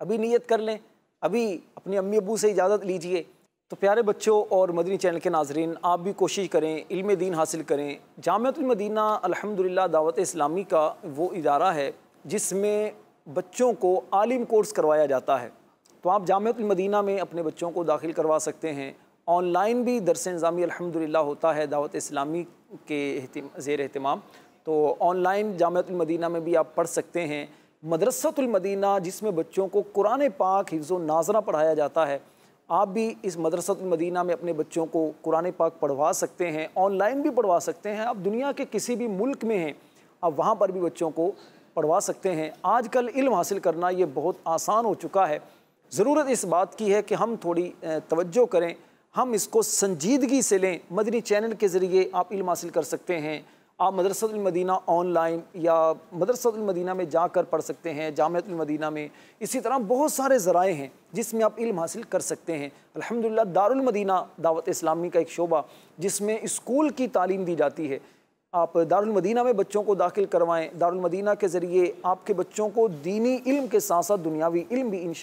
अभी नीयत कर लें अभी अपनी अम्मी अबू से इजाज़त लीजिए तो प्यारे बच्चों और मदनी चैनल के नाजरन आप भी कोशिश करें इल्म दीन हासिल करें जामतुलमदीना अलहमदिल्ला दावत इस्लामी का वो इदारा है जिसमें बच्चों को आलिम कोर्स करवाया जाता है तो आप जामतुलमदीना में अपने बच्चों को दाखिल करवा सकते हैं ऑनलाइन भी दरस नज़ामी अलहमदिल्ला होता है दावत इस्लामी के जेर अहतमाम तो ऑनलाइन जामतुलमदीना में भी आप पढ़ सकते हैं मदरसतुलमदीना जिसमें बच्चों को कुरान पाक हिफ्ज़ नाजरा पढ़ाया जाता है आप भी इस मदरसतुलमदीना में अपने बच्चों को कुरान पाक पढ़वा सकते हैं ऑनलाइन भी पढ़वा सकते हैं आप दुनिया के किसी भी मुल्क में हैं आप वहाँ पर भी बच्चों को पढ़वा सकते हैं आजकल इल्म हासिल करना ये बहुत आसान हो चुका है ज़रूरत इस बात की है कि हम थोड़ी तवज्जो करें हम इसको संजीदगी से लें मदनी चैनल के ज़रिए आप इल्म हासिल कर सकते हैं आप मदरसतमदीना ऑनलाइन या मदरसतमदीना में जाकर पढ़ सकते हैं जामतमदीना में इसी तरह बहुत सारे ज़राए हैं जिसमें आप इल्म हासिल कर सकते हैं अल्हम्दुलिल्लाह दारुलमदीना दावत इस्लामी का एक शोबा जिसमें स्कूल की तालीम दी जाती है आप दारुलमदीना में बच्चों को दाखिल करवाएँ दारुलमदीना के ज़रिए आपके बच्चों को दीनी इल्म के साथ साथ दुनियावी इल्म भी इन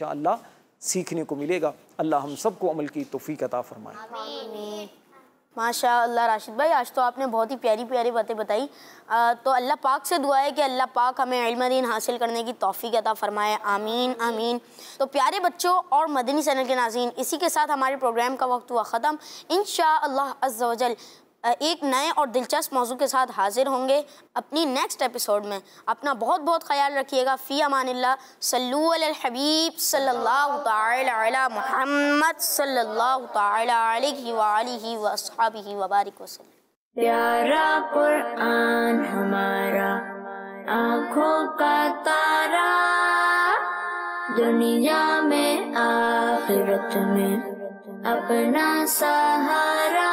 शीखने को मिलेगा अल्लाह हम सबको अमल की तोफ़ी अता फरमाएँ माशा राशिद भाई आज तो आपने बहुत ही प्यारी प्यारी बातें बताई तो अल्लाह पाक से दुआ है कि अल्लाह पाक हमें इल्मदीन हासिल करने की तोफ़ी अदा फ़रमाए आमीन आमीन तो प्यारे बच्चों और मदनी सैनल के नाजीन इसी के साथ हमारे प्रोग्राम का वक्त हुआ ख़त्म इन शाह अल्लाह एक नए और दिलचस्प मौजू के साथ हाजिर होंगे अपनी नेक्स्ट एपिसोड में अपना बहुत बहुत ख्याल रखिएगा फ़ी अमान सलूबीब हबीब सल्लल्लाहु वबारक प्यारा कुरआन हमारा आँखों का तारा दुनिया में आखिरत में अपना सहारा